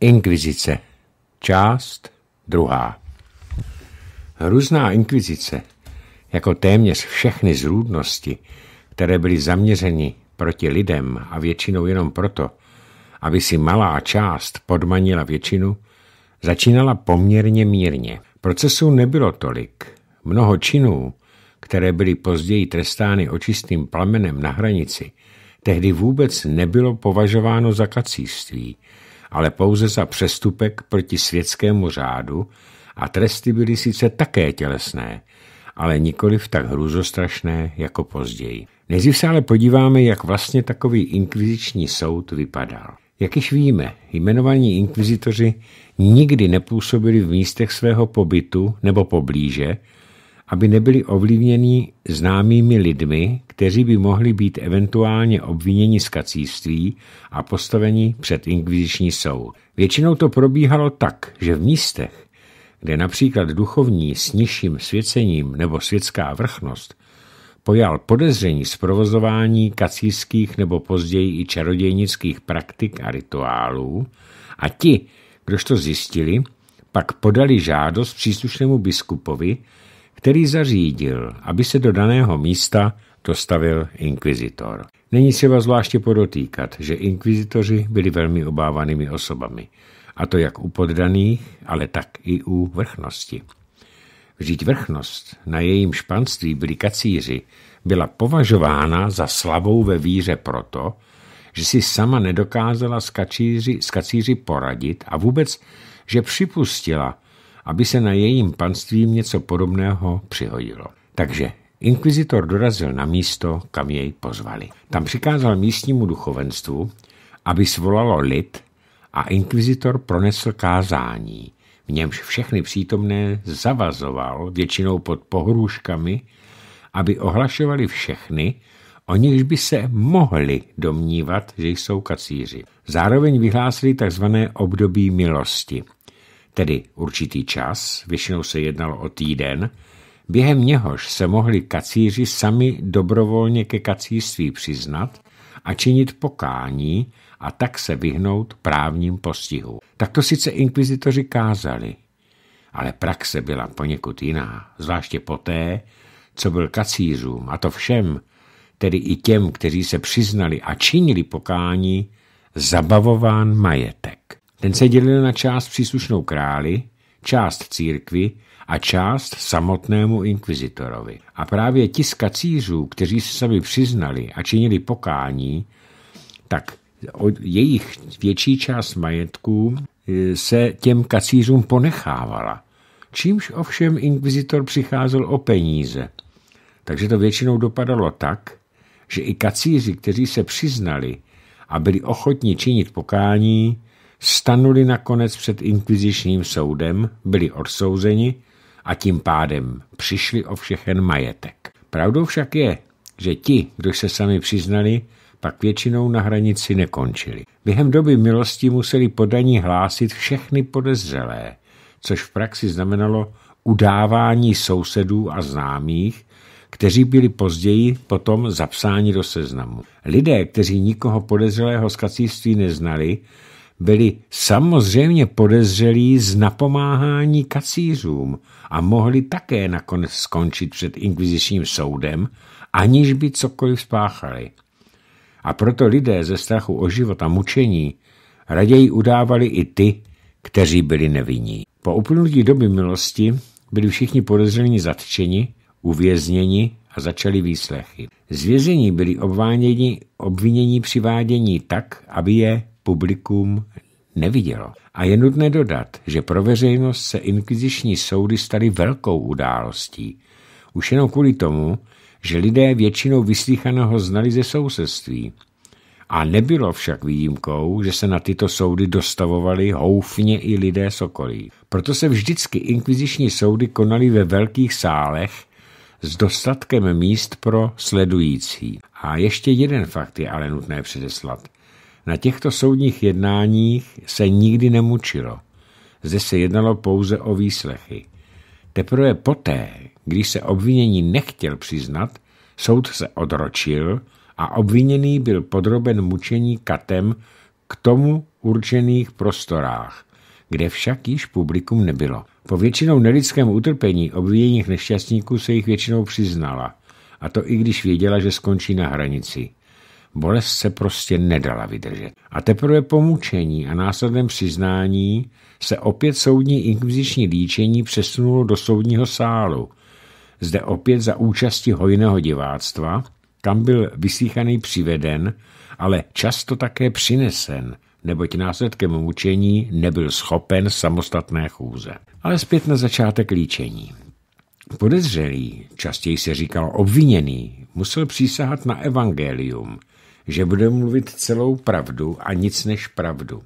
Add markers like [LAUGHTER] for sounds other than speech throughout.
Inkvizice. Část druhá. Různá inkvizice, jako téměř všechny zrůdnosti, které byly zaměřeny proti lidem a většinou jenom proto, aby si malá část podmanila většinu, začínala poměrně mírně. Procesů nebylo tolik. Mnoho činů, které byly později trestány očistým plamenem na hranici, tehdy vůbec nebylo považováno za kacíství – ale pouze za přestupek proti světskému řádu a tresty byly sice také tělesné, ale nikoli v tak hrůzostrašné jako později. Nejdřív se ale podíváme, jak vlastně takový inkviziční soud vypadal. Jak již víme, jmenovaní inkvizitoři nikdy nepůsobili v místech svého pobytu nebo poblíže, aby nebyli ovlivněni známými lidmi, kteří by mohli být eventuálně obviněni z kacíství a postaveni před inkviziční soud. Většinou to probíhalo tak, že v místech, kde například duchovní s nižším svěcením nebo světská vrchnost pojal podezření z provozování kacíských nebo později i čarodějnických praktik a rituálů a ti, kdož to zjistili, pak podali žádost příslušnému biskupovi, který zařídil, aby se do daného místa dostavil inkvizitor. Není třeba zvláště podotýkat, že inkvizitoři byli velmi obávanými osobami, a to jak u poddaných, ale tak i u vrchnosti. Vždyť vrchnost, na jejím španství byli kacíři, byla považována za slabou ve víře proto, že si sama nedokázala s kacíři, s kacíři poradit a vůbec, že připustila, aby se na jejím panstvím něco podobného přihodilo. Takže inkvizitor dorazil na místo, kam jej pozvali. Tam přikázal místnímu duchovenstvu, aby svolalo lid a inkvizitor pronesl kázání, v němž všechny přítomné zavazoval, většinou pod pohrůžkami, aby ohlašovali všechny, o nichž by se mohli domnívat, že jsou kacíři. Zároveň vyhlásili tzv. období milosti, tedy určitý čas, většinou se jednalo o týden, během něhož se mohli kacíři sami dobrovolně ke kacířství přiznat a činit pokání a tak se vyhnout právním postihu. Tak to sice inkvizitoři kázali, ale praxe byla poněkud jiná, zvláště poté, co byl kacířům, a to všem, tedy i těm, kteří se přiznali a činili pokání, zabavován majetek. Ten se dělil na část příslušnou králi, část církvi a část samotnému inkvizitorovi. A právě ti z kacířů, kteří se sami přiznali a činili pokání, tak od jejich větší část majetků e, se těm kacířům ponechávala. Čímž ovšem inkvizitor přicházel o peníze. Takže to většinou dopadalo tak, že i kacíři, kteří se přiznali a byli ochotni činit pokání, stanuli nakonec před inkvizičním soudem, byli odsouzeni a tím pádem přišli o všechen majetek. Pravdou však je, že ti, kdo se sami přiznali, pak většinou na hranici nekončili. Během doby milosti museli podaní hlásit všechny podezřelé, což v praxi znamenalo udávání sousedů a známých, kteří byli později potom zapsáni do seznamu. Lidé, kteří nikoho podezřelého z neznali, byli samozřejmě podezřelí z napomáhání kacířům a mohli také nakonec skončit před inkvizičním soudem, aniž by cokoliv spáchali. A proto lidé ze strachu o život a mučení raději udávali i ty, kteří byli nevinní. Po uplynutí doby milosti byli všichni podezřelí zatčeni, uvězněni a začali výslechy. Z vězení byli obvinění přivádění tak, aby je publikum nevidělo. A je nutné dodat, že pro veřejnost se inkviziční soudy staly velkou událostí. Už jenom kvůli tomu, že lidé většinou vyslychaného znali ze sousedství. A nebylo však výjimkou, že se na tyto soudy dostavovali houfně i lidé z okolí. Proto se vždycky inkviziční soudy konaly ve velkých sálech s dostatkem míst pro sledující. A ještě jeden fakt je ale nutné předeslat. Na těchto soudních jednáních se nikdy nemučilo. Zde se jednalo pouze o výslechy. Teprve poté, když se obvinění nechtěl přiznat, soud se odročil a obviněný byl podroben mučení katem k tomu určených prostorách, kde však již publikum nebylo. Po většinou nelidském utrpení obviněných nešťastníků se jich většinou přiznala, a to i když věděla, že skončí na hranici. Bolest se prostě nedala vydržet. A teprve po mučení a následném přiznání se opět soudní inkviziční líčení přesunulo do soudního sálu. Zde opět za účasti hojného diváctva, kam byl vysíchaný přiveden, ale často také přinesen, neboť následkem mučení nebyl schopen samostatné chůze. Ale zpět na začátek líčení. Podezřelý, častěji se říkalo obviněný, musel přísahat na evangelium – že bude mluvit celou pravdu a nic než pravdu.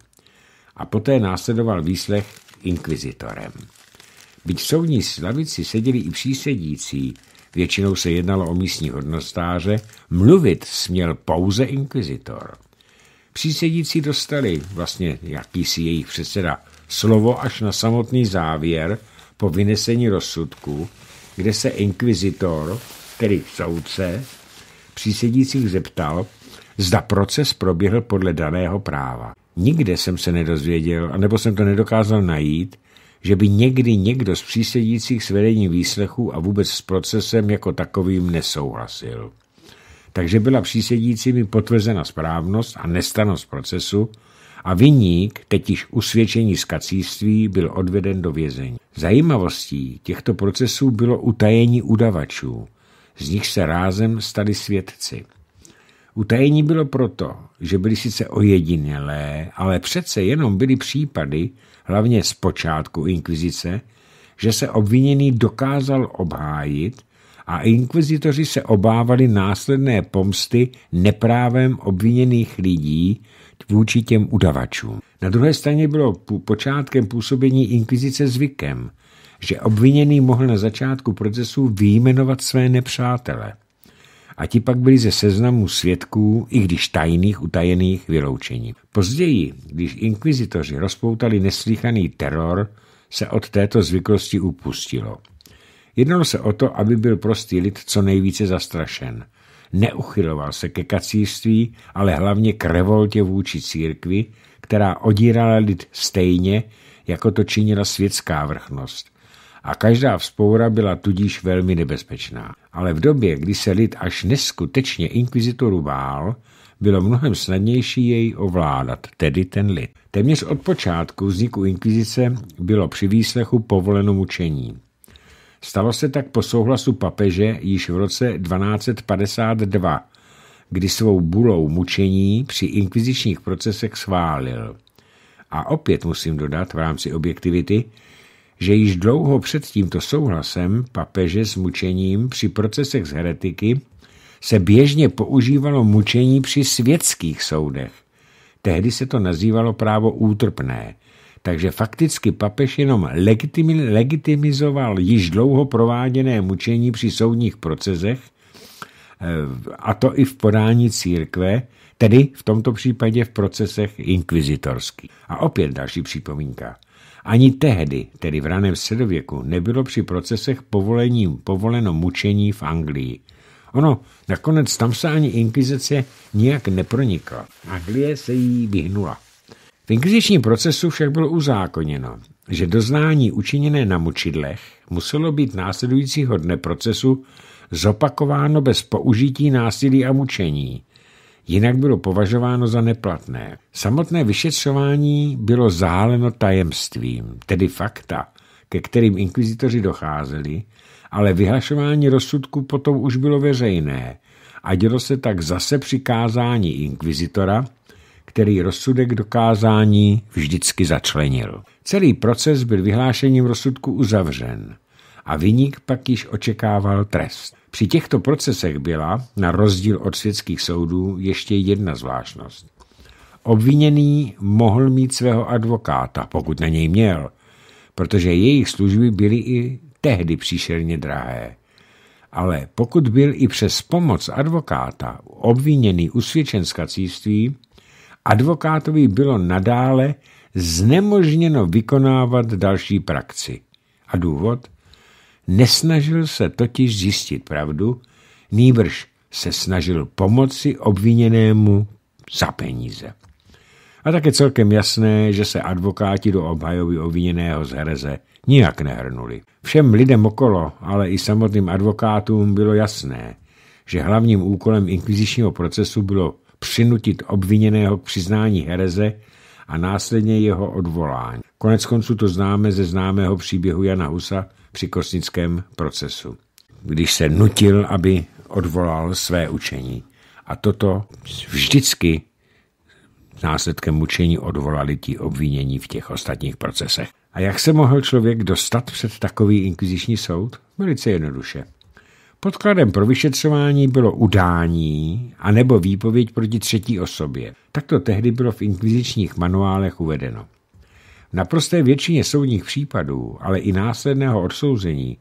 A poté následoval výslech inkvizitorem. Byť v soudní slavici seděli i přísedící, většinou se jednalo o místní hodnostáře, mluvit směl pouze inkvizitor. Přísedící dostali, vlastně jakýsi jejich předseda, slovo až na samotný závěr po vynesení rozsudku, kde se inkvizitor, tedy soudce, přísedících zeptal, zda proces proběhl podle daného práva. Nikde jsem se nedozvěděl, anebo jsem to nedokázal najít, že by někdy někdo z přísedících s vedením výslechů a vůbec s procesem jako takovým nesouhlasil. Takže byla přísedícími potvrzena správnost a nestanost procesu a vyník, teď již usvědčení z kacíství, byl odveden do vězení. Zajímavostí těchto procesů bylo utajení udavačů, z nich se rázem stali svědci. Utajení bylo proto, že byly sice ojedinělé, ale přece jenom byly případy, hlavně z počátku inkvizice, že se obviněný dokázal obhájit a inkvizitoři se obávali následné pomsty neprávem obviněných lidí vůči těm udavačům. Na druhé straně bylo počátkem působení inkvizice zvykem, že obviněný mohl na začátku procesu výjmenovat své nepřátele a ti pak byli ze seznamu svědků, i když tajných, utajených, vyloučení. Později, když inkvizitoři rozpoutali neslíchaný teror, se od této zvyklosti upustilo. Jednalo se o to, aby byl prostý lid co nejvíce zastrašen. Neuchyloval se ke kacířství, ale hlavně k revoltě vůči církvi, která odírala lid stejně, jako to činila světská vrchnost – a každá vzpoura byla tudíž velmi nebezpečná. Ale v době, kdy se lid až neskutečně inkvizitoru bál, bylo mnohem snadnější jej ovládat, tedy ten lid. Téměř od počátku vzniku inkvizice bylo při výslechu povoleno mučení. Stalo se tak po souhlasu papeže již v roce 1252, kdy svou bulou mučení při inkvizičních procesech schválil. A opět musím dodat v rámci objektivity, že již dlouho před tímto souhlasem papeže s mučením při procesech z heretiky se běžně používalo mučení při světských soudech. Tehdy se to nazývalo právo útrpné, takže fakticky papež jenom legitimizoval již dlouho prováděné mučení při soudních procesech, eh, a to i v podání církve, tedy v tomto případě v procesech inkvizitorských. A opět další připomínka – ani tehdy, tedy v raném středověku, nebylo při procesech povolením povoleno mučení v Anglii. Ono, nakonec tam se ani inkvizice nijak nepronikla. Anglie se jí vyhnula. V inkvizičním procesu však bylo uzákoněno, že doznání učiněné na mučidlech muselo být následujícího dne procesu zopakováno bez použití násilí a mučení, jinak bylo považováno za neplatné. Samotné vyšetřování bylo záleno tajemstvím, tedy fakta, ke kterým inkvizitoři docházeli, ale vyhlašování rozsudku potom už bylo veřejné a dělo se tak zase přikázání inkvizitora, který rozsudek dokázání vždycky začlenil. Celý proces byl vyhlášením rozsudku uzavřen a vyník pak již očekával trest. Při těchto procesech byla, na rozdíl od světských soudů, ještě jedna zvláštnost. Obviněný mohl mít svého advokáta, pokud na něj měl, protože jejich služby byly i tehdy příšerně drahé. Ale pokud byl i přes pomoc advokáta obviněný u svědčenskacíství, advokátovi bylo nadále znemožněno vykonávat další praxi. A důvod? Nesnažil se totiž zjistit pravdu, nýbrž se snažil pomoci obviněnému za peníze. A tak je celkem jasné, že se advokáti do obhajovy obviněného z hereze nijak nehrnuli. Všem lidem okolo, ale i samotným advokátům bylo jasné, že hlavním úkolem inkvizičního procesu bylo přinutit obviněného k přiznání hereze a následně jeho odvolání. Konec konců to známe ze známého příběhu Jana Husa při kosnickém procesu, když se nutil, aby odvolal své učení. A toto vždycky následkem učení odvolali ti obvinění v těch ostatních procesech. A jak se mohl člověk dostat před takový inkviziční soud? Velice jednoduše. Podkladem pro vyšetřování bylo udání anebo výpověď proti třetí osobě. Tak to tehdy bylo v inkvizičních manuálech uvedeno. Na prosté většině soudních případů, ale i následného odsouzení,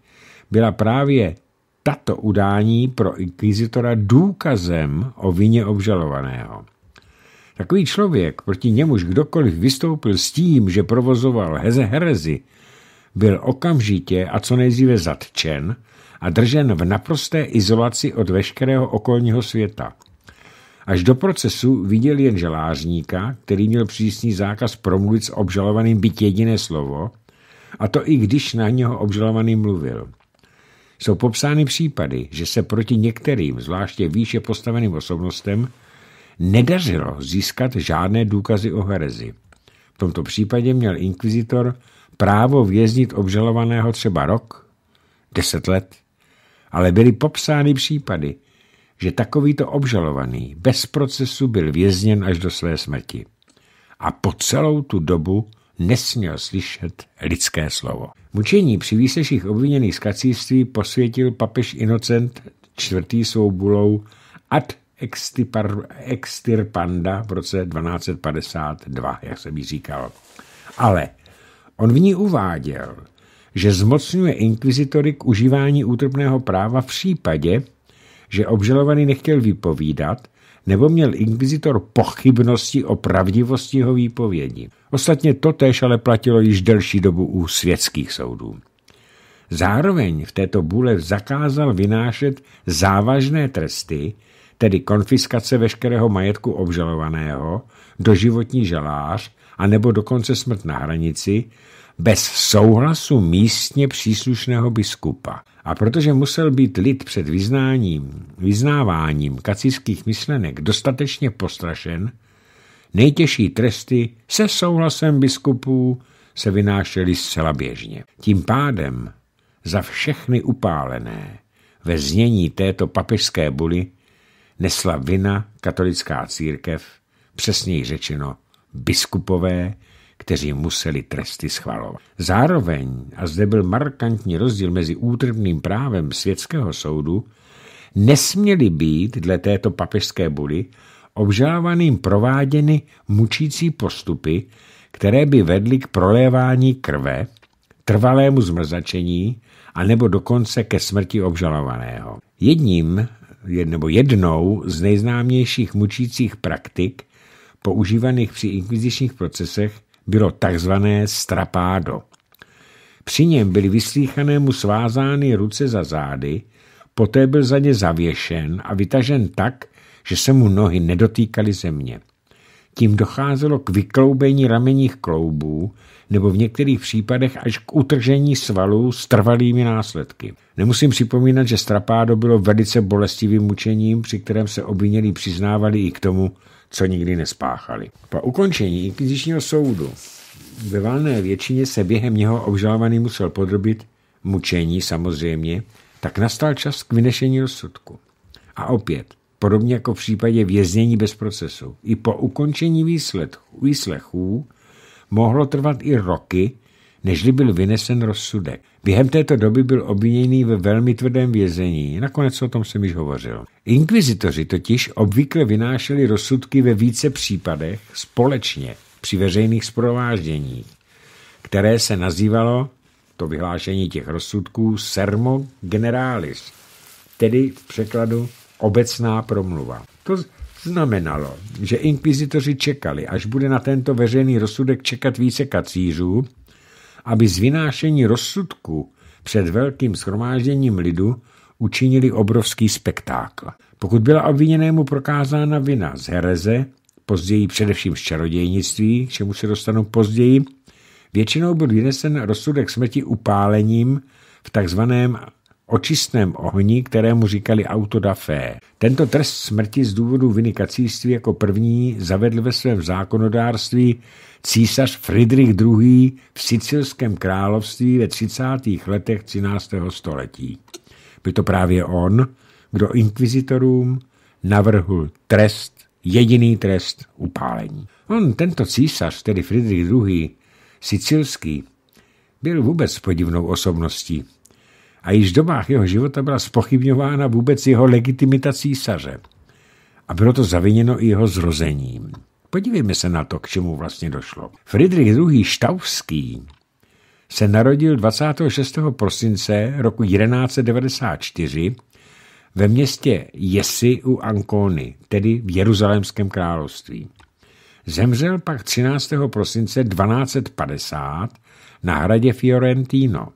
byla právě tato udání pro inkvizitora důkazem o vině obžalovaného. Takový člověk, proti němuž kdokoliv vystoupil s tím, že provozoval heze herezy, byl okamžitě a co nejdříve zatčen – a držen v naprosté izolaci od veškerého okolního světa. Až do procesu viděl jen želářníka, který měl přísný zákaz promluvit s obžalovaným byt jediné slovo, a to i když na něho obžalovaný mluvil. Jsou popsány případy, že se proti některým, zvláště výše postaveným osobnostem, nedařilo získat žádné důkazy o herezi. V tomto případě měl inkvizitor právo věznit obžalovaného třeba rok, deset let ale byly popsány případy, že takovýto obžalovaný bez procesu byl vězněn až do své smrti. A po celou tu dobu nesměl slyšet lidské slovo. Mučení při výseších obviněných z kacíství posvětil papež Inocent IV. svou bulou ad extirpanda v roce 1252, jak se mi říkal. Ale on v ní uváděl, že zmocňuje inkvizitory k užívání útrpného práva v případě, že obžalovaný nechtěl vypovídat nebo měl inkvizitor pochybnosti o pravdivosti jeho výpovědi. Ostatně to též ale platilo již delší dobu u světských soudů. Zároveň v této bůle zakázal vynášet závažné tresty, tedy konfiskace veškerého majetku obžalovaného, doživotní žalář, nebo dokonce smrt na hranici, bez souhlasu místně příslušného biskupa. A protože musel být lid před vyznáním, vyznáváním kacických myslenek dostatečně postrašen, nejtěžší tresty se souhlasem biskupů se vynášely zcela běžně. Tím pádem za všechny upálené ve znění této papežské buly nesla vina katolická církev, přesněji řečeno biskupové, kteří museli tresty schvalovat. Zároveň, a zde byl markantní rozdíl mezi útrbným právem světského soudu, nesměly být dle této papežské buly obžalovaným prováděny mučící postupy, které by vedly k prolévání krve, trvalému zmrzačení a nebo dokonce ke smrti obžalovaného. Jedním nebo jednou z nejznámějších mučících praktik používaných při inkvizičních procesech bylo takzvané strapádo. Při něm byly vyslíchanému svázány ruce za zády, poté byl za ně zavěšen a vytažen tak, že se mu nohy nedotýkaly země. Tím docházelo k vykloubení ramenních kloubů nebo v některých případech až k utržení svalů s trvalými následky. Nemusím připomínat, že strapádo bylo velice bolestivým mučením, při kterém se obvinělí přiznávali i k tomu, co nikdy nespáchali. Po ukončení inkvizičního soudu ve valné většině se během něho obžalovaný musel podrobit mučení samozřejmě, tak nastal čas k vynešení rozsudku. A opět, podobně jako v případě věznění bez procesu, i po ukončení výslechů mohlo trvat i roky, nežli byl vynesen rozsudek. Během této doby byl obviněný ve velmi tvrdém vězení, nakonec o tom jsem již hovořil. Inkvizitoři totiž obvykle vynášeli rozsudky ve více případech společně při veřejných sprovážděních, které se nazývalo, to vyhlášení těch rozsudků, sermo generalis, tedy v překladu obecná promluva. To znamenalo, že inkvizitoři čekali, až bude na tento veřejný rozsudek čekat více kacířů, aby z vynášení rozsudku před velkým schromážděním lidu učinili obrovský spektákl. Pokud byla obviněnému prokázána vina z hereze, později především z čarodějnictví, k čemu se dostanu později, většinou byl vynesen rozsudek smrti upálením v takzvaném očistném ohni, kterému říkali autodafé. Tento trest smrti z důvodu viny kacířství jako první zavedl ve svém zákonodárství císař Friedrich II. v sicilském království ve 30. letech 13. století. Byl to právě on, kdo inkvizitorům navrhl trest, jediný trest upálení. On, tento císař, tedy Friedrich II. sicilský, byl vůbec podivnou osobností a již v dobách jeho života byla spochybňována vůbec jeho legitimita císaře. A bylo to zaviněno i jeho zrozením. Podívejme se na to, k čemu vlastně došlo. Friedrich II. Štavský se narodil 26. prosince roku 1194 ve městě Jesi u Ankony, tedy v Jeruzalémském království. Zemřel pak 13. prosince 1250 na hradě Fiorentino.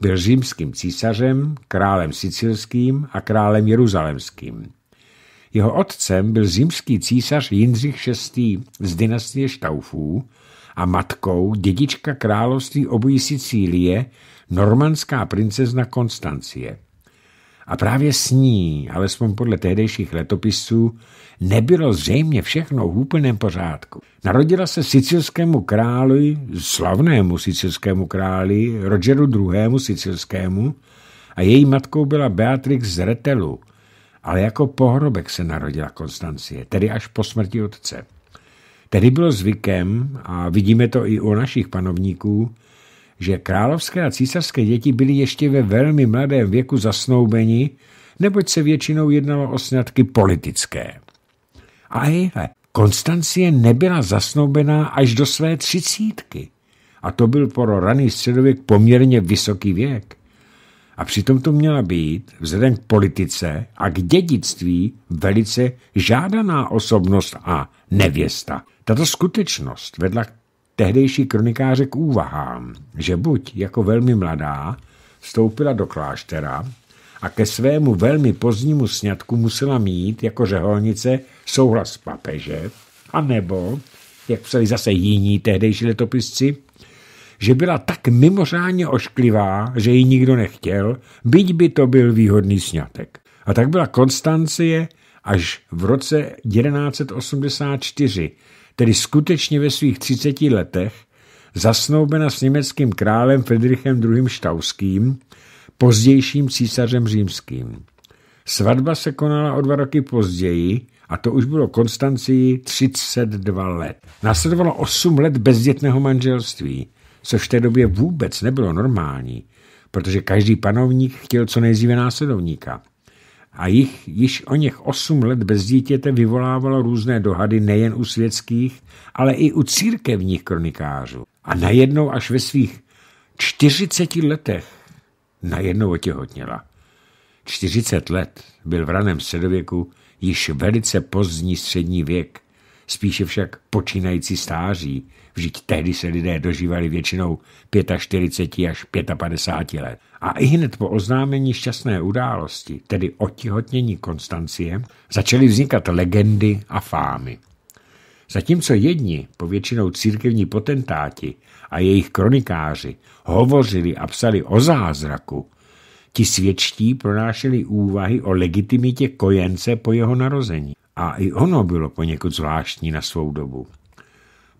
Byl římským císařem, králem sicilským a králem jeruzalemským. Jeho otcem byl římský císař Jindřich VI. z dynastie Štaufů a matkou dědička království obojí Sicílie, normanská princezna Konstancie. A právě s ní, alespoň podle tehdejších letopisů, nebylo zřejmě všechno v úplném pořádku. Narodila se sicilskému králi, slavnému sicilskému králi, Rogeru II. sicilskému, a její matkou byla Beatrix z Retelu, ale jako pohrobek se narodila Konstancie, tedy až po smrti otce. Tedy bylo zvykem, a vidíme to i u našich panovníků, že královské a císařské děti byly ještě ve velmi mladém věku zasnoubeni, neboť se většinou jednalo o sňatky politické. A jehle, Konstancie nebyla zasnoubená až do své třicítky. A to byl pro raný středověk poměrně vysoký věk. A přitom to měla být, vzhledem k politice a k dědictví, velice žádaná osobnost a nevěsta. Tato skutečnost vedla k tehdejší kronikáře k úvahám, že buď jako velmi mladá vstoupila do kláštera a ke svému velmi pozdnímu sňatku musela mít jako řeholnice souhlas papeže, anebo, jak psali zase jiní tehdejší letopisci, že byla tak mimořádně ošklivá, že ji nikdo nechtěl, byť by to byl výhodný sňatek. A tak byla Konstancie až v roce 1184 tedy skutečně ve svých 30 letech, zasnoubena s německým králem Friedrichem II. Štauským, pozdějším císařem římským. Svatba se konala o dva roky později, a to už bylo Konstancii 32 let. Následovalo 8 let bezdětného manželství, což v té době vůbec nebylo normální, protože každý panovník chtěl co nejdříve následovníka – a jich již o něch osm let bez dítěte vyvolávalo různé dohady nejen u světských, ale i u církevních kronikářů. A najednou až ve svých čtyřiceti letech najednou otěhotněla. Čtyřicet let byl v raném středověku již velice pozdní střední věk, spíše však počínající stáří, Vždyť tehdy se lidé dožívali většinou 45 až 55 let. A i hned po oznámení šťastné události, tedy otihotnění Konstancie, začaly vznikat legendy a fámy. Zatímco jedni, povětšinou církevní potentáti a jejich kronikáři, hovořili a psali o zázraku, ti svědčtí pronášeli úvahy o legitimitě kojence po jeho narození. A i ono bylo poněkud zvláštní na svou dobu.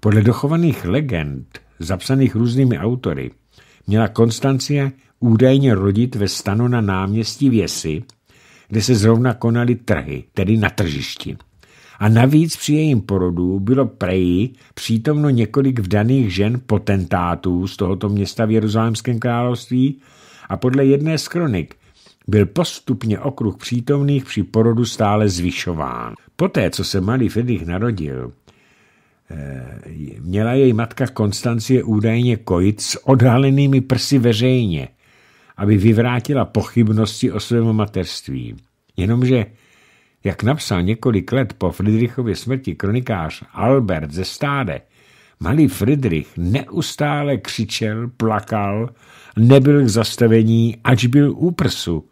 Podle dochovaných legend, zapsaných různými autory, měla Konstancie údajně rodit ve stanu na náměstí Věsy, kde se zrovna konaly trhy, tedy na tržišti. A navíc při jejím porodu bylo preji přítomno několik vdaných žen potentátů z tohoto města v Jeruzalémském království a podle jedné z kronik byl postupně okruh přítomných při porodu stále zvyšován. Poté, co se malý Fridrich narodil, Eh, měla jej matka Konstancie údajně kojit s odhalenými prsy veřejně, aby vyvrátila pochybnosti o svém mateřství. Jenomže, jak napsal několik let po Friedrichově smrti kronikář Albert ze Stáde, malý Friedrich neustále křičel, plakal, nebyl k zastavení, ač byl u prsu.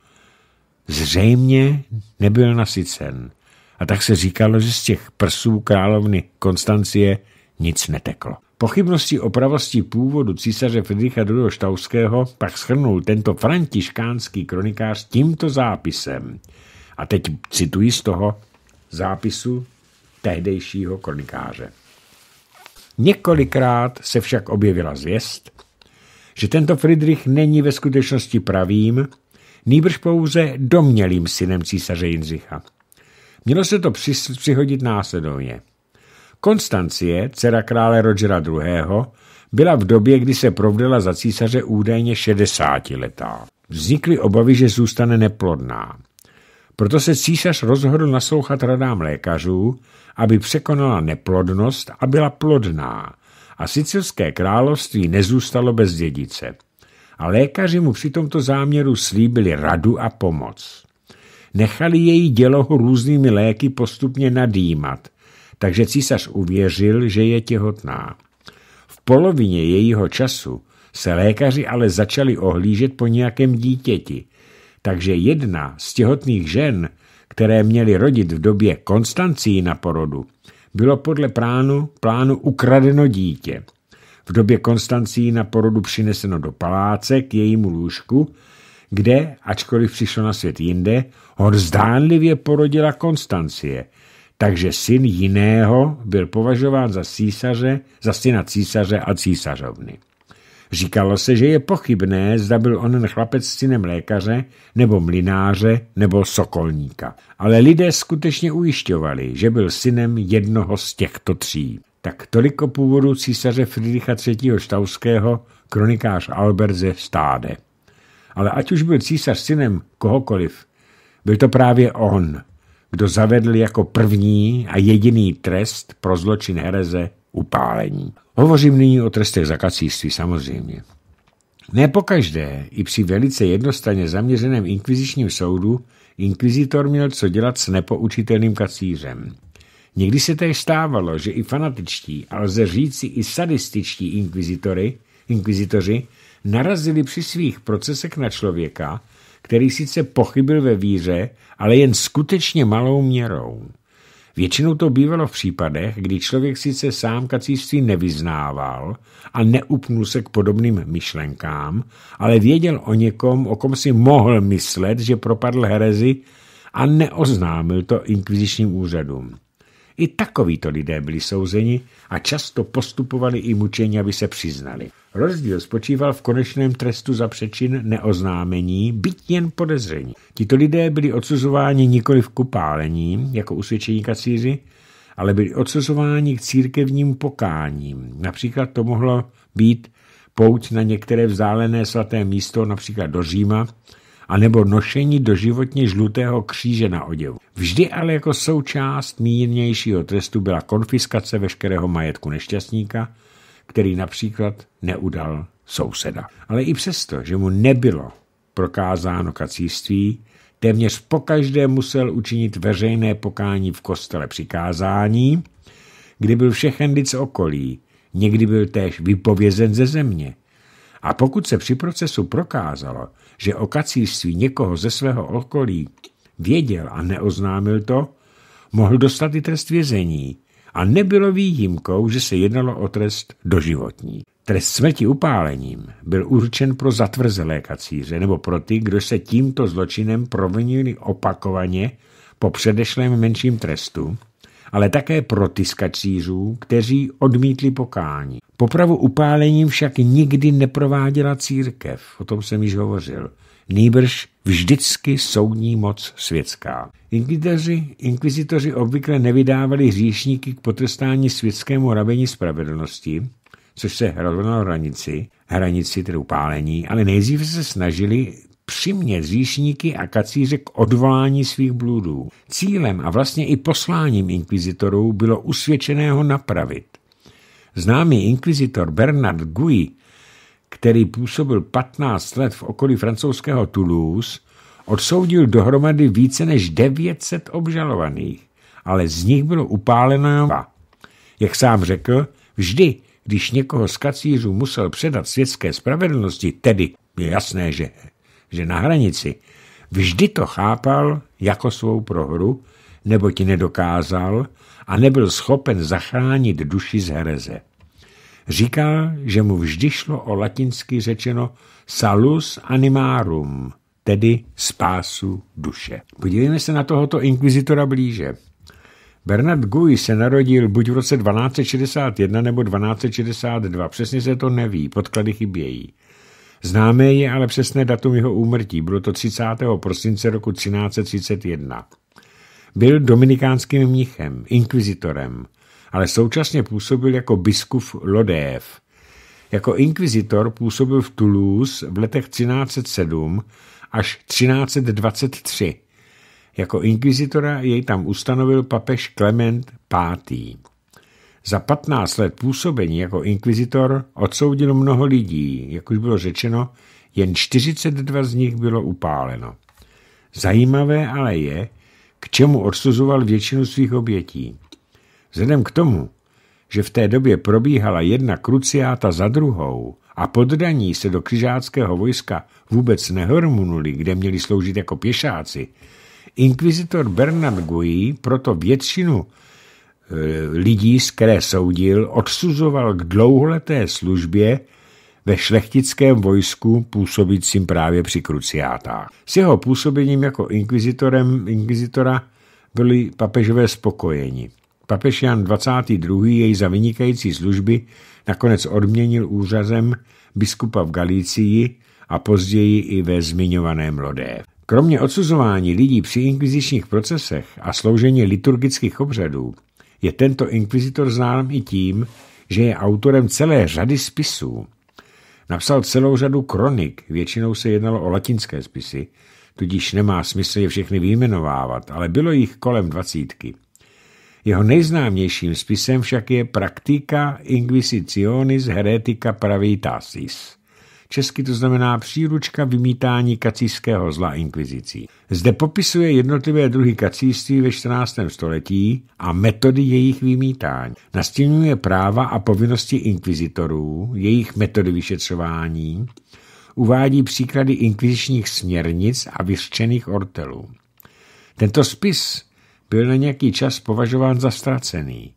Zřejmě nebyl nasycen a tak se říkalo, že z těch prsů královny Konstancie nic neteklo. Pochybnosti o pravosti původu císaře Friedricha II. Štauského pak schrnul tento františkánský kronikář tímto zápisem. A teď cituji z toho zápisu tehdejšího kronikáře. Několikrát se však objevila zvěst, že tento Friedrich není ve skutečnosti pravým, nýbrž pouze domnělým synem císaře Jindřicha. Mělo se to přihodit následovně. Konstancie, dcera krále Rogera II., byla v době, kdy se provdala za císaře údajně 60 letá. Vznikly obavy, že zůstane neplodná. Proto se císař rozhodl naslouchat radám lékařů, aby překonala neplodnost a byla plodná. A sicilské království nezůstalo bez dědice. A lékaři mu při tomto záměru slíbili radu a pomoc. Nechali její dělo různými léky postupně nadýmat, takže císař uvěřil, že je těhotná. V polovině jejího času se lékaři ale začali ohlížet po nějakém dítěti, takže jedna z těhotných žen, které měly rodit v době Konstancí na porodu, bylo podle plánu, plánu ukradeno dítě. V době Konstancí na porodu přineseno do paláce k jejímu lůžku kde, ačkoliv přišlo na svět jinde, ho zdánlivě porodila Konstancie, takže syn jiného byl považován za císaře, za syna císaře a císařovny. Říkalo se, že je pochybné, zda byl onen chlapec synem lékaře, nebo mlináře, nebo sokolníka. Ale lidé skutečně ujišťovali, že byl synem jednoho z těchto tří. Tak toliko původu císaře Friedricha III. Štauského, kronikář Albert ze Stáde ale ať už byl císař synem kohokoliv, byl to právě on, kdo zavedl jako první a jediný trest pro zločin hereze upálení. Hovořím nyní o trestech za kacíství, samozřejmě. Ne pokaždé, i při velice jednostranně zaměřeném inkvizičním soudu, inkvizitor měl co dělat s nepoučitelným kacířem. Někdy se též stávalo, že i fanatičtí, a lze říci i sadističtí inkvizitory, inkvizitoři narazili při svých procesech na člověka, který sice pochybil ve víře, ale jen skutečně malou měrou. Většinou to bývalo v případech, kdy člověk sice sám kacířství nevyznával a neupnul se k podobným myšlenkám, ale věděl o někom, o kom si mohl myslet, že propadl herezi a neoznámil to inkvizičním úřadům. I takovýto lidé byli souzeni a často postupovali i mučení, aby se přiznali. Rozdíl spočíval v konečném trestu za přečin neoznámení, byť jen podezření. Tito lidé byli odsuzováni nikoli v kupálení, jako usvědčení kacíři, ale byli odsuzováni k církevním pokáním. Například to mohlo být pouť na některé vzdálené svaté místo, například do Říma, anebo nošení do životně žlutého kříže na oděvu. Vždy ale jako součást mírnějšího trestu byla konfiskace veškerého majetku nešťastníka, který například neudal souseda. Ale i přesto, že mu nebylo prokázáno kacíství, téměř pokaždé musel učinit veřejné pokání v kostele přikázání, kdy byl všechen z okolí, někdy byl též vypovězen ze země. A pokud se při procesu prokázalo, že o kacířství někoho ze svého okolí věděl a neoznámil to, mohl dostat i trest vězení. A nebylo výjimkou, že se jednalo o trest doživotní. Trest smrti upálením byl určen pro zatvrzelé kacíře nebo pro ty, kdo se tímto zločinem provinili opakovaně po předešlém menším trestu ale také protiskacířů, kteří odmítli pokání. Popravu upálením však nikdy neprováděla církev, o tom jsem již hovořil. Nýbrž vždycky soudní moc světská. Inkvizitoři, inkvizitoři obvykle nevydávali hříšníky k potrestání světskému rabení spravedlnosti, což se hradlo na hranici, hranici tedy upálení, ale nejdříve se snažili přimět říšníky a kacíře k odvolání svých bludů. Cílem a vlastně i posláním inkvizitorů bylo usvědčeného napravit. Známý inkvizitor Bernard Guy, který působil 15 let v okolí francouzského Toulouse, odsoudil dohromady více než 900 obžalovaných, ale z nich bylo upáleno Jak sám řekl, vždy, když někoho z kacířů musel předat světské spravedlnosti, tedy je jasné, že že na hranici vždy to chápal jako svou prohru, nebo ti nedokázal a nebyl schopen zachránit duši z hereze. Říká, že mu vždy šlo o latinsky řečeno salus animarum, tedy spásu duše. Podívejme se na tohoto inkvizitora blíže. Bernard Guy se narodil buď v roce 1261 nebo 1262, přesně se to neví, podklady chybějí. Známé je ale přesné datum jeho úmrtí, bylo to 30. prosince roku 1331. Byl dominikánským mnichem, inkvizitorem, ale současně působil jako biskup Lodéf. Jako inkvizitor působil v Toulouse v letech 1307 až 1323. Jako inkvizitora jej tam ustanovil papež Klement V. Za 15 let působení jako inkvizitor odsoudil mnoho lidí, jak už bylo řečeno, jen 42 z nich bylo upáleno. Zajímavé ale je, k čemu odsuzoval většinu svých obětí. Vzhledem k tomu, že v té době probíhala jedna kruciáta za druhou a poddaní se do křižáckého vojska vůbec nehormunuli, kde měli sloužit jako pěšáci, inkvizitor Bernard Guy proto většinu Eh, lidí, z které soudil, odsuzoval k dlouholeté službě ve šlechtickém vojsku působícím právě při kruciátách. S jeho působením jako inkvizitorem inkvizitora byli papežové spokojeni. Papež Jan 22. jej za vynikající služby nakonec odměnil úřazem biskupa v Galicii a později i ve zmiňovaném Lodé. Kromě odsuzování lidí při inkvizičních procesech a sloužení liturgických obřadů je tento inkvizitor znám i tím, že je autorem celé řady spisů. Napsal celou řadu kronik, většinou se jednalo o latinské spisy, tudíž nemá smysl je všechny vyjmenovávat, ale bylo jich kolem dvacítky. Jeho nejznámějším spisem však je Praktika Inquisitionis Heretica Pravitasis – česky to znamená příručka vymítání kacířského zla inkvizicí. Zde popisuje jednotlivé druhy kacířství ve 14. století a metody jejich vymítání. Nastínuje práva a povinnosti inkvizitorů, jejich metody vyšetřování, uvádí příklady inkvizičních směrnic a vyřčených ortelů. Tento spis byl na nějaký čas považován za ztracený,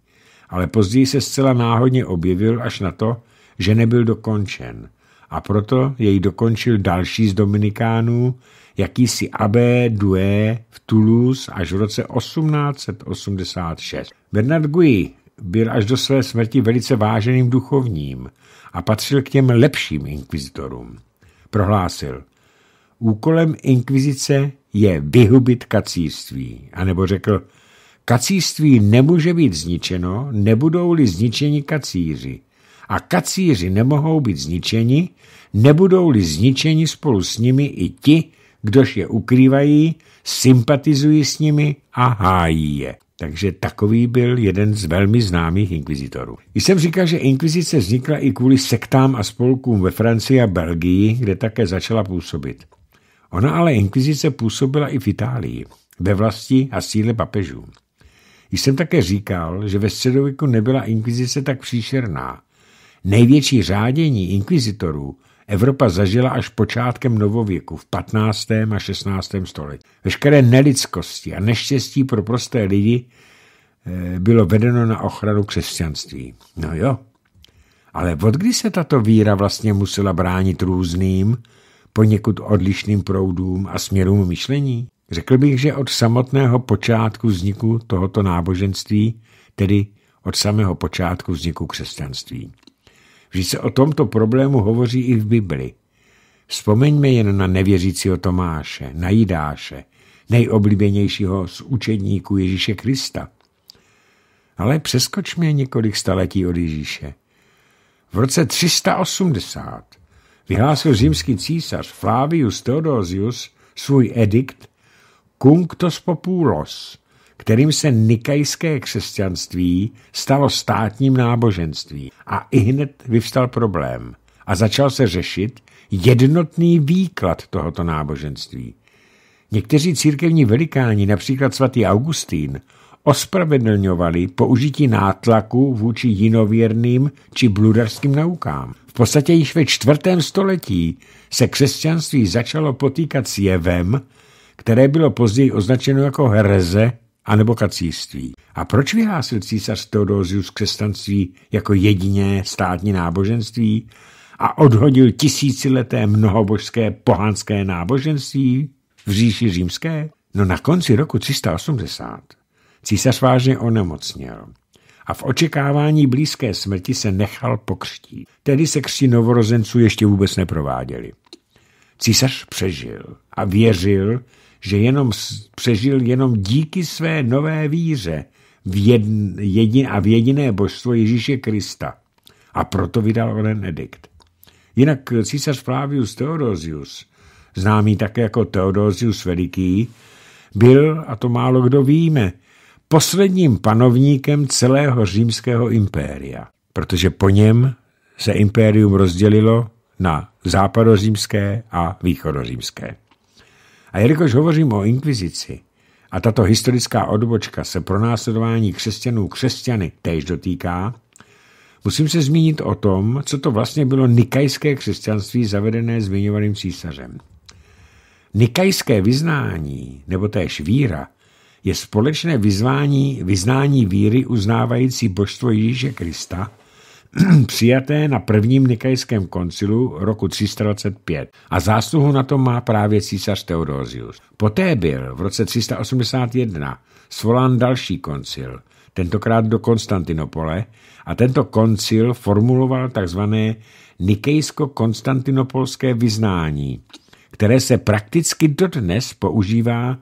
ale později se zcela náhodně objevil až na to, že nebyl dokončen – a proto jej dokončil další z Dominikánů, jakýsi Abbé Due v Toulouse až v roce 1886. Bernard Guy byl až do své smrti velice váženým duchovním a patřil k těm lepším inkvizitorům. Prohlásil, úkolem inkvizice je vyhubit kacíství, anebo řekl, kacíství nemůže být zničeno, nebudou-li zničeni kacíři, a kacíři nemohou být zničeni, nebudou-li zničeni spolu s nimi i ti, kdož je ukrývají, sympatizují s nimi a hájí je. Takže takový byl jeden z velmi známých inkvizitorů. Jsem říkal, že inkvizice vznikla i kvůli sektám a spolkům ve Francii a Belgii, kde také začala působit. Ona ale inkvizice působila i v Itálii, ve vlasti a síle papežů. Jsem také říkal, že ve středověku nebyla inkvizice tak příšerná, Největší řádění inkvizitorů Evropa zažila až počátkem novověku v 15. a 16. století. Veškeré nelidskosti a neštěstí pro prosté lidi eh, bylo vedeno na ochranu křesťanství. No jo, ale od kdy se tato víra vlastně musela bránit různým, poněkud odlišným proudům a směrům myšlení? Řekl bych, že od samotného počátku vzniku tohoto náboženství, tedy od samého počátku vzniku křesťanství. Vždyť se o tomto problému hovoří i v Bibli. Vzpomeňme jen na nevěřícího Tomáše, na Jidáše, nejoblíbenějšího z učedníků Ježíše Krista. Ale přeskočme několik staletí od Ježíše. V roce 380 vyhlásil římský císař Flavius Theodosius svůj edikt Cunctus Populos, kterým se nikajské křesťanství stalo státním náboženství a i hned vyvstal problém a začal se řešit jednotný výklad tohoto náboženství. Někteří církevní velikáni, například svatý Augustín, ospravedlňovali použití nátlaku vůči jinověrným či bludarským naukám. V podstatě již ve čtvrtém století se křesťanství začalo potýkat s jevem, které bylo později označeno jako hereze anebo kacíství. A proč vyhlásil císař Teodosius křesťanství jako jediné státní náboženství a odhodil tisícileté mnohobožské pohanské náboženství v říši římské? No na konci roku 380 císař vážně onemocněl a v očekávání blízké smrti se nechal pokřtít. Tedy se křtí novorozenců ještě vůbec neprováděli. Císař přežil a věřil, že jenom přežil jenom díky své nové víře v jedin, jedin, a v jediné božstvo Ježíše Krista. A proto vydal onen edikt. Jinak císař Flavius Theodosius, známý také jako Theodosius Veliký, byl, a to málo kdo víme, posledním panovníkem celého římského impéria, protože po něm se impérium rozdělilo na západořímské a východořímské. A jelikož hovořím o inkvizici, a tato historická odbočka se pro následování křesťanů křesťany též dotýká, musím se zmínit o tom, co to vlastně bylo nikajské křesťanství zavedené zmiňovaným císařem. Nikajské vyznání, nebo též víra, je společné vyzvání, vyznání víry uznávající božstvo Ježíše Krista – [CLEARS THROAT] přijaté na prvním Nikajském koncilu roku 325 a zásluhu na to má právě císař Teodosius. Poté byl v roce 381 svolán další koncil, tentokrát do Konstantinopole, a tento koncil formuloval tzv. nikejsko-konstantinopolské vyznání, které se prakticky dodnes používá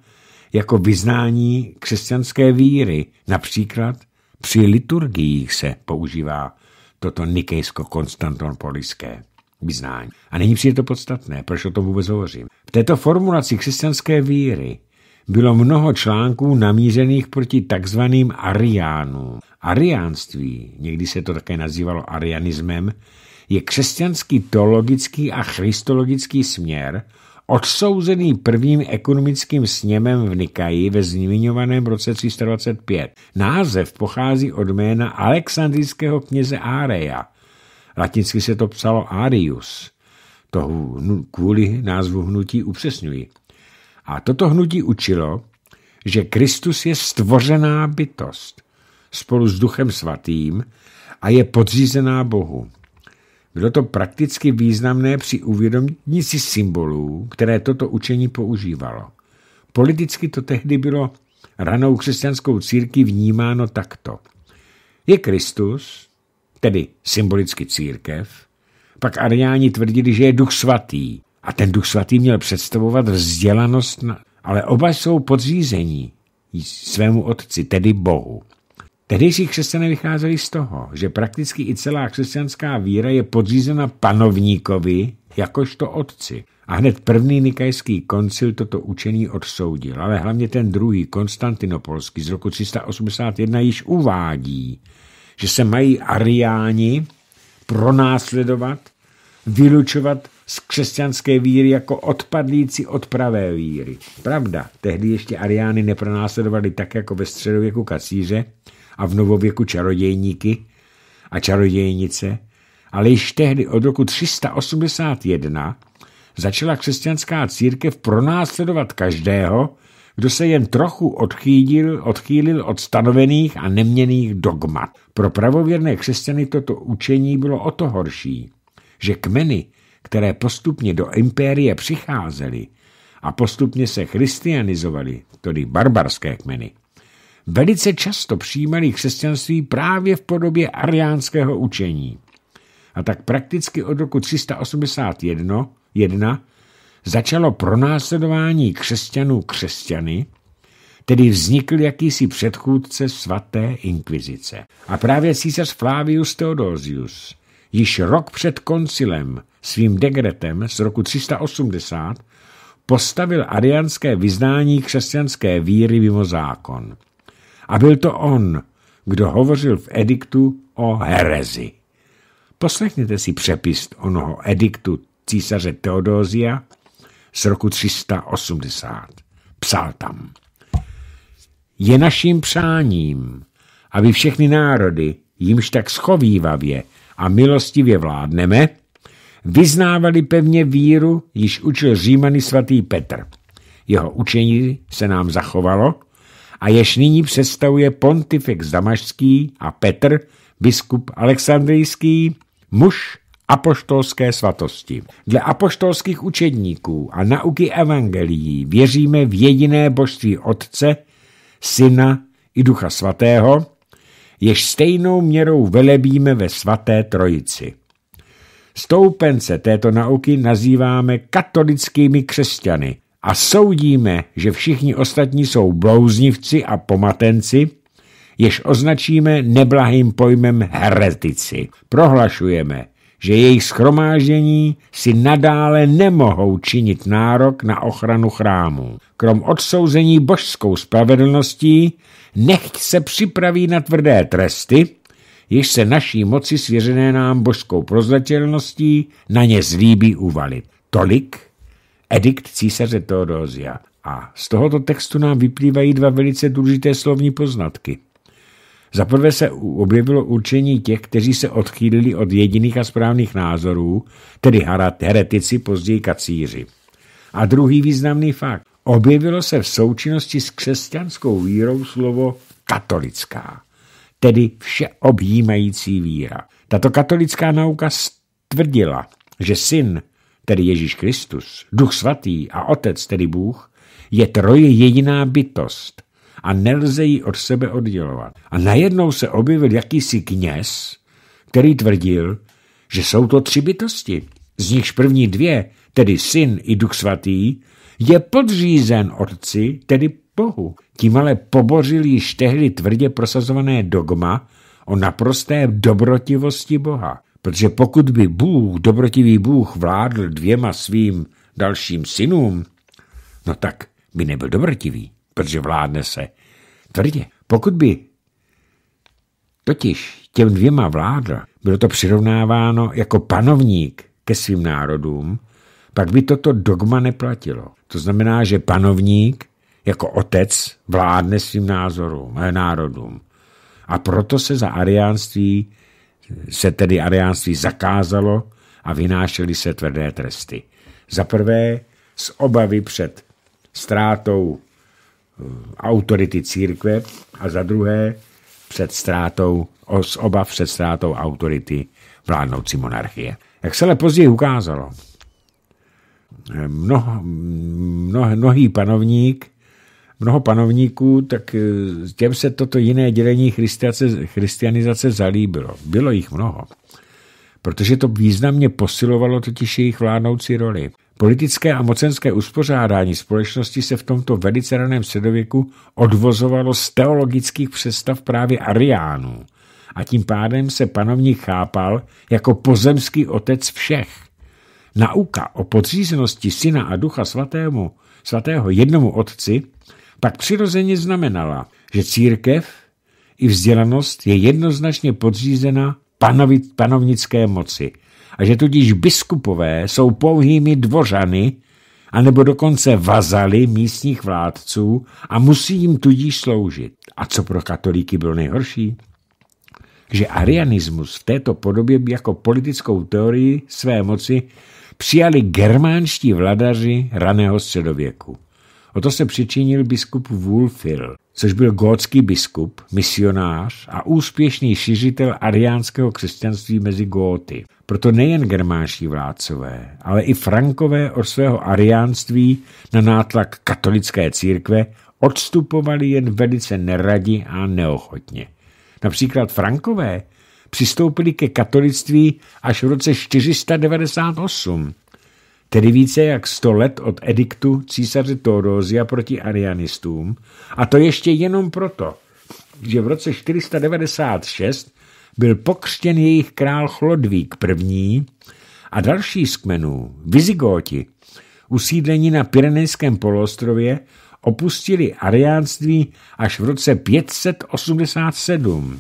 jako vyznání křesťanské víry, například při liturgiích se používá toto nikejsko-konstantonpoliské vyznání. A není přijde to podstatné, proč o tom vůbec hovořím. V této formulaci křesťanské víry bylo mnoho článků namířených proti takzvaným ariánům. Ariánství, někdy se to také nazývalo arianismem, je křesťanský teologický a christologický směr, odsouzený prvním ekonomickým sněmem v Nikaji ve zmiňovaném roce 325. Název pochází od jména alexandrijského kněze Areja. Latinsky se to psalo Arius. To kvůli názvu hnutí upřesňuji. A toto hnutí učilo, že Kristus je stvořená bytost spolu s Duchem Svatým a je podřízená Bohu. Bylo to prakticky významné při uvědomění si symbolů, které toto učení používalo. Politicky to tehdy bylo ranou křesťanskou církví vnímáno takto. Je Kristus, tedy symbolicky církev, pak ariáni tvrdili, že je duch svatý a ten duch svatý měl představovat vzdělanost, ale oba jsou podřízení svému otci, tedy Bohu. Tehdejší křesťané vycházeli z toho, že prakticky i celá křesťanská víra je podřízena panovníkovi jakožto otci. A hned první nikajský koncil toto učení odsoudil, ale hlavně ten druhý, konstantinopolský z roku 381, již uvádí, že se mají ariáni pronásledovat, vylučovat z křesťanské víry jako odpadlíci od pravé víry. Pravda, tehdy ještě ariány nepronásledovali tak jako ve středověku jako kacíře, a v novověku čarodějníky a čarodějnice, ale již tehdy od roku 381 začala křesťanská církev pronásledovat každého, kdo se jen trochu odchýlil, odchýlil od stanovených a neměných dogmat. Pro pravověrné křesťany toto učení bylo o to horší, že kmeny, které postupně do impérie přicházely a postupně se christianizovaly, tedy barbarské kmeny, velice často přijímali křesťanství právě v podobě ariánského učení. A tak prakticky od roku 381 začalo pronásledování křesťanů křesťany, tedy vznikl jakýsi předchůdce svaté inkvizice. A právě císař Flavius Theodosius již rok před koncilem svým degretem z roku 380 postavil ariánské vyznání křesťanské víry mimo zákon. A byl to on, kdo hovořil v ediktu o herezi. Poslechněte si přepis onoho ediktu císaře Teodózia z roku 380. Psal tam. Je naším přáním, aby všechny národy, jimž tak schovývavě a milostivě vládneme, vyznávali pevně víru, již učil Římany svatý Petr. Jeho učení se nám zachovalo a jež nyní představuje pontifex Damašský a Petr, biskup Alexandrijský, muž apoštolské svatosti. Dle apoštolských učedníků a nauky evangelií věříme v jediné božství Otce, Syna i Ducha Svatého, jež stejnou měrou velebíme ve svaté trojici. Stoupence této nauky nazýváme katolickými křesťany a soudíme, že všichni ostatní jsou blouznivci a pomatenci, jež označíme neblahým pojmem heretici. Prohlašujeme, že jejich schromáždění si nadále nemohou činit nárok na ochranu chrámu. Krom odsouzení božskou spravedlností, nechť se připraví na tvrdé tresty, jež se naší moci svěřené nám božskou prozletělností na ně zlíbí uvalit. Tolik edikt císaře Teodózia. A z tohoto textu nám vyplývají dva velice důležité slovní poznatky. Za prvé se objevilo určení těch, kteří se odchýlili od jediných a správných názorů, tedy heretici, později kacíři. A druhý významný fakt. Objevilo se v součinnosti s křesťanskou vírou slovo katolická, tedy všeobjímající víra. Tato katolická nauka stvrdila, že syn tedy Ježíš Kristus, Duch Svatý a Otec, tedy Bůh, je troje jediná bytost a nelze ji od sebe oddělovat. A najednou se objevil jakýsi kněz, který tvrdil, že jsou to tři bytosti, z nichž první dvě, tedy syn i duch svatý, je podřízen otci, tedy Bohu. Tím ale pobořil již tehdy tvrdě prosazované dogma o naprosté dobrotivosti Boha. Protože pokud by Bůh, dobrotivý Bůh, vládl dvěma svým dalším synům, no tak by nebyl dobrotivý, protože vládne se tvrdě. Pokud by totiž těm dvěma vládl, bylo to přirovnáváno jako panovník ke svým národům, pak by toto dogma neplatilo. To znamená, že panovník jako otec vládne svým názorům, eh, národům. A proto se za ariánství se tedy ariánství zakázalo a vynášely se tvrdé tresty. Za prvé z obavy před ztrátou eh, autority církve a za druhé před ztrátou, z obav před ztrátou autority vládnoucí monarchie. Jak se ale později ukázalo, eh, mnoh, mnoh, mnohý panovník mnoho panovníků, tak eh, těm se toto jiné dělení christianizace zalíbilo. Bylo jich mnoho. Protože to významně posilovalo totiž jejich vládnoucí roli. Politické a mocenské uspořádání společnosti se v tomto velice raném středověku odvozovalo z teologických představ právě ariánů a tím pádem se panovník chápal jako pozemský otec všech. Nauka o podřízenosti syna a ducha svatému, svatého jednomu otci pak přirozeně znamenala, že církev i vzdělanost je jednoznačně podřízena panovi, panovnické moci a že tudíž biskupové jsou pouhými dvořany anebo dokonce vazaly místních vládců a musí jim tudíž sloužit. A co pro katolíky bylo nejhorší? Že arianismus v této podobě jako politickou teorii své moci přijali germánští vladaři raného středověku. O to se přičinil biskup Wulfil, což byl gótský biskup, misionář a úspěšný šiřitel ariánského křesťanství mezi góty. Proto nejen germánští vládcové, ale i frankové od svého ariánství na nátlak katolické církve odstupovali jen velice neradi a neochotně. Například frankové přistoupili ke katolictví až v roce 498, tedy více jak sto let od ediktu císaře Teodózia proti arianistům, a to ještě jenom proto, že v roce 496 byl pokřtěn jejich král Chlodvík I. a další z kmenů, Vizigóti, usídlení na Pyrenejském poloostrově, opustili ariánství až v roce 587.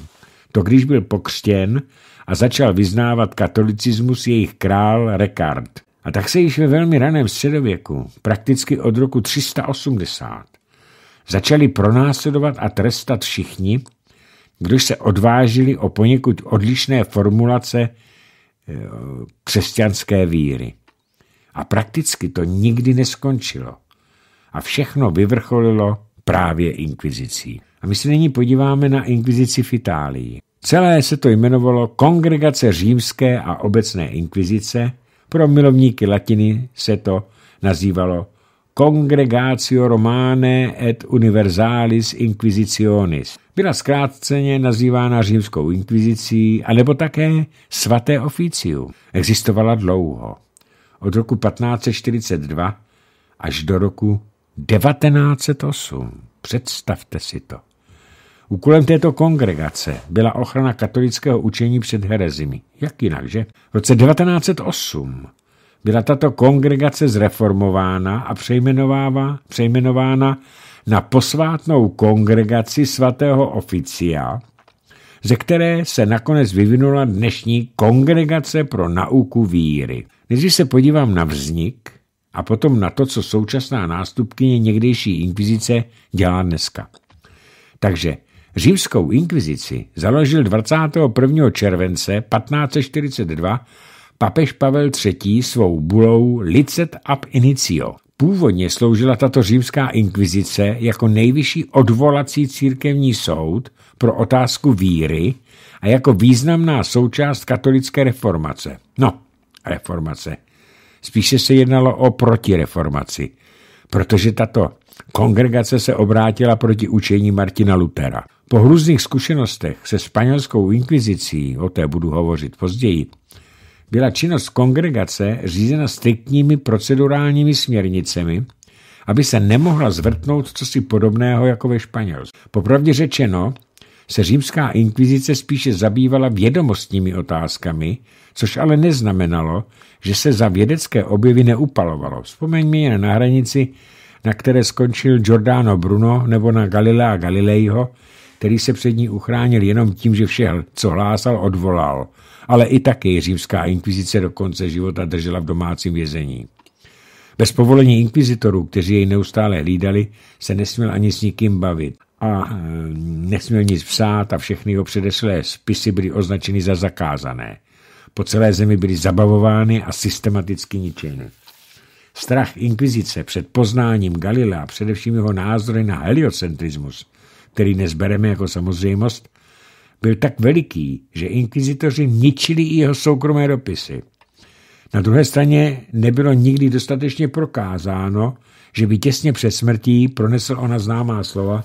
To když byl pokřtěn a začal vyznávat katolicismus jejich král Rekard. A tak se již ve velmi raném středověku, prakticky od roku 380, začali pronásledovat a trestat všichni, kdož se odvážili o poněkud odlišné formulace e, křesťanské víry. A prakticky to nikdy neskončilo. A všechno vyvrcholilo právě inkvizicí. A my se nyní podíváme na inkvizici v Itálii. Celé se to jmenovalo Kongregace římské a obecné inkvizice – pro milovníky latiny se to nazývalo Congregatio Romane et Universalis Inquisitionis. Byla zkráceně nazývána římskou inkvizicí, anebo také svaté oficiu. Existovala dlouho, od roku 1542 až do roku 1908. Představte si to. Úkolem této kongregace byla ochrana katolického učení před herezimi. Jak jinak, že? V roce 1908 byla tato kongregace zreformována a přejmenována, na posvátnou kongregaci svatého oficia, ze které se nakonec vyvinula dnešní Kongregace pro nauku víry. Než se podívám na vznik a potom na to, co současná nástupkyně někdejší inkvizice dělá dneska. Takže Římskou inkvizici založil 21. července 1542 papež Pavel III. svou bulou Licet ab initio. Původně sloužila tato římská inkvizice jako nejvyšší odvolací církevní soud pro otázku víry a jako významná součást katolické reformace. No, reformace. Spíše se jednalo o protireformaci, protože tato Kongregace se obrátila proti učení Martina Lutera. Po hrůzných zkušenostech se španělskou inkvizicí, o té budu hovořit později, byla činnost kongregace řízena striktními procedurálními směrnicemi, aby se nemohla zvrtnout cosi podobného jako ve Španělsku. Popravdě řečeno, se římská inkvizice spíše zabývala vědomostními otázkami, což ale neznamenalo, že se za vědecké objevy neupalovalo. Vzpomeňme jen na hranici na které skončil Giordano Bruno nebo na Galilea Galileiho, který se před ní uchránil jenom tím, že vše, co hlásal, odvolal. Ale i taky římská inkvizice do konce života držela v domácím vězení. Bez povolení inkvizitorů, kteří jej neustále hlídali, se nesměl ani s nikým bavit a eh, nesměl nic psát a všechny jeho předešlé spisy byly označeny za zakázané. Po celé zemi byly zabavovány a systematicky ničeny. Strach inkvizice před poznáním Galilea a především jeho názory na heliocentrismus, který nezbereme jako samozřejmost, byl tak veliký, že inkvizitoři ničili i jeho soukromé dopisy. Na druhé straně nebylo nikdy dostatečně prokázáno, že by těsně před smrtí pronesl ona známá slova,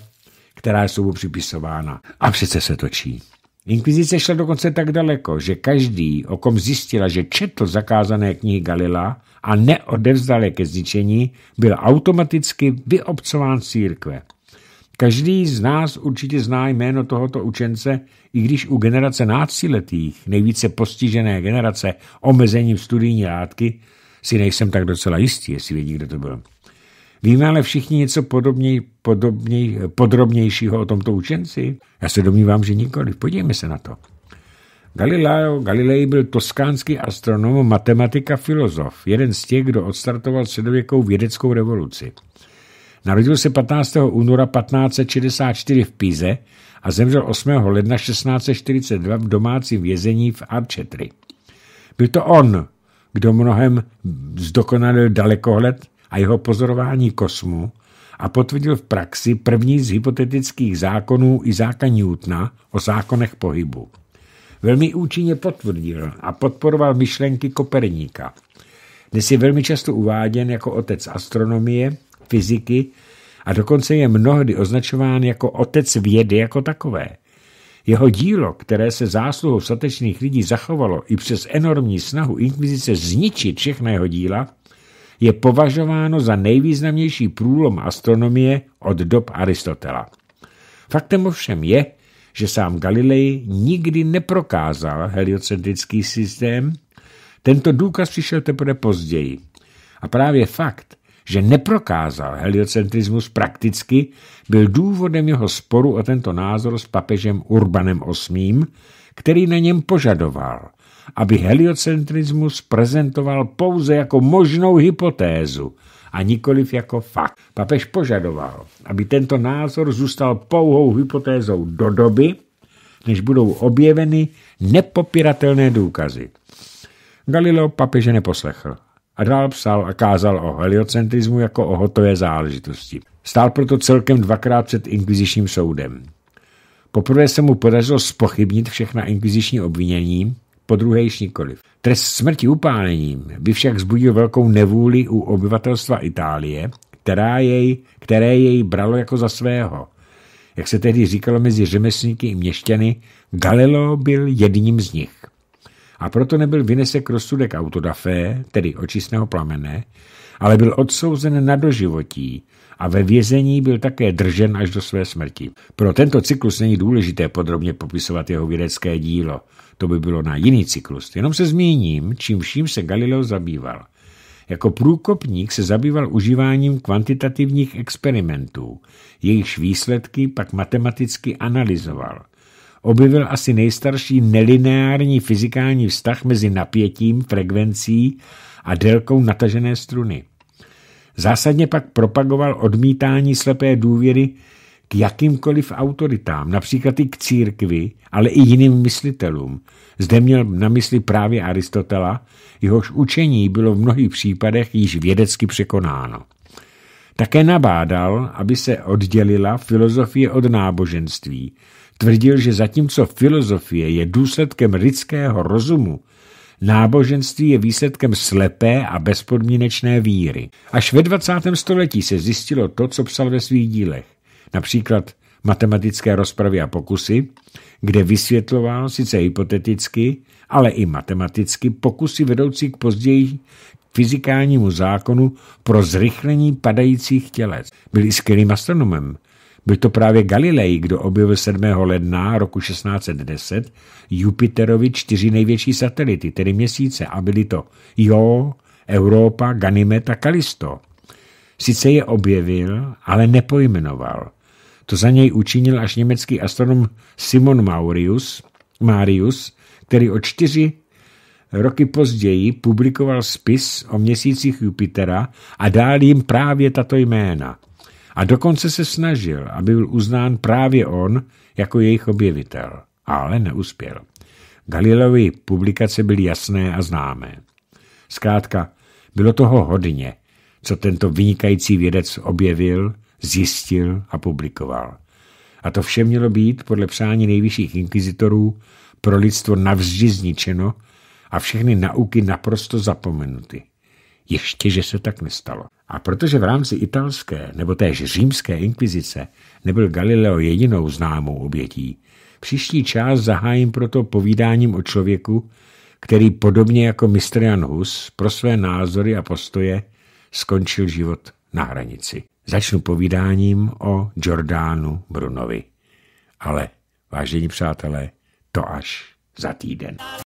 která jsou mu připisována. A přece se točí. Inkvizice šla dokonce tak daleko, že každý, o kom zjistila, že četl zakázané knihy Galila, a neodevzdal je ke zničení, byl automaticky vyobcován z církve. Každý z nás určitě zná jméno tohoto učence, i když u generace náctiletých, nejvíce postižené generace omezením studijní látky, si nejsem tak docela jistý, jestli vědí, kdo to byl. Víme ale všichni něco podobněj, podobněj, podrobnějšího o tomto učenci? Já se domnívám, že nikoli. Podívejme se na to. Galileo Galilei byl toskánský astronom, matematik a filozof, jeden z těch, kdo odstartoval středověkou vědeckou revoluci. Narodil se 15. února 1564 v Píze a zemřel 8. ledna 1642 v domácím vězení v Arcetri. Byl to on, kdo mnohem zdokonalil dalekohled a jeho pozorování kosmu a potvrdil v praxi první z hypotetických zákonů Izáka Newtona o zákonech pohybu velmi účinně potvrdil a podporoval myšlenky Koperníka. Dnes je velmi často uváděn jako otec astronomie, fyziky a dokonce je mnohdy označován jako otec vědy jako takové. Jeho dílo, které se zásluhou statečných lidí zachovalo i přes enormní snahu inkvizice zničit všechna jeho díla, je považováno za nejvýznamnější průlom astronomie od dob Aristotela. Faktem ovšem je, že sám Galilei nikdy neprokázal heliocentrický systém, tento důkaz přišel teprve později. A právě fakt, že neprokázal heliocentrismus prakticky, byl důvodem jeho sporu o tento názor s papežem Urbanem VIII, který na něm požadoval, aby heliocentrismus prezentoval pouze jako možnou hypotézu, a nikoliv jako fakt. Papež požadoval, aby tento názor zůstal pouhou hypotézou do doby, než budou objeveny nepopiratelné důkazy. Galileo papeže neposlechl a dál psal a kázal o heliocentrizmu jako o hotové záležitosti. Stál proto celkem dvakrát před inkvizičním soudem. Poprvé se mu podařilo spochybnit všechna inkviziční obvinění, po druhé již nikoliv. Trest smrti upálením by však zbudil velkou nevůli u obyvatelstva Itálie, která jej, které jej bralo jako za svého. Jak se tehdy říkalo mezi řemeslníky i měšťany, Galileo byl jedním z nich. A proto nebyl vynesek rozsudek autodafé, tedy očistného plamene, ale byl odsouzen na doživotí a ve vězení byl také držen až do své smrti. Pro tento cyklus není důležité podrobně popisovat jeho vědecké dílo. To by bylo na jiný cyklus. Jenom se zmíním, čím vším se Galileo zabýval. Jako průkopník se zabýval užíváním kvantitativních experimentů, jejichž výsledky pak matematicky analyzoval. Objevil asi nejstarší nelineární fyzikální vztah mezi napětím, frekvencí a délkou natažené struny. Zásadně pak propagoval odmítání slepé důvěry k jakýmkoliv autoritám, například i k církvi, ale i jiným myslitelům. Zde měl na mysli právě Aristotela, jehož učení bylo v mnohých případech již vědecky překonáno. Také nabádal, aby se oddělila filozofie od náboženství. Tvrdil, že zatímco filozofie je důsledkem lidského rozumu, náboženství je výsledkem slepé a bezpodmínečné víry. Až ve 20. století se zjistilo to, co psal ve svých dílech například matematické rozpravy a pokusy, kde vysvětloval sice hypoteticky, ale i matematicky pokusy vedoucí k později fyzikálnímu zákonu pro zrychlení padajících tělec. Byl i skvělým astronomem. Byl to právě Galilei, kdo objevil 7. ledna roku 1610 Jupiterovi čtyři největší satelity, tedy měsíce, a byly to Io, Europa, Ganymed a Kalisto. Sice je objevil, ale nepojmenoval – to za něj učinil až německý astronom Simon Maurius, Marius, který o čtyři roky později publikoval spis o měsících Jupitera a dál jim právě tato jména. A dokonce se snažil, aby byl uznán právě on jako jejich objevitel, ale neuspěl. Galileovi publikace byly jasné a známé. Zkrátka, bylo toho hodně, co tento vynikající vědec objevil – zjistil a publikoval. A to vše mělo být, podle přání nejvyšších inkvizitorů, pro lidstvo navždy zničeno a všechny nauky naprosto zapomenuty. Ještě, že se tak nestalo. A protože v rámci italské nebo též římské inkvizice nebyl Galileo jedinou známou obětí, příští část zahájím proto povídáním o člověku, který podobně jako mistr Jan Hus pro své názory a postoje skončil život na hranici. Začnu povídáním o Jordánu Brunovi. Ale, vážení přátelé, to až za týden.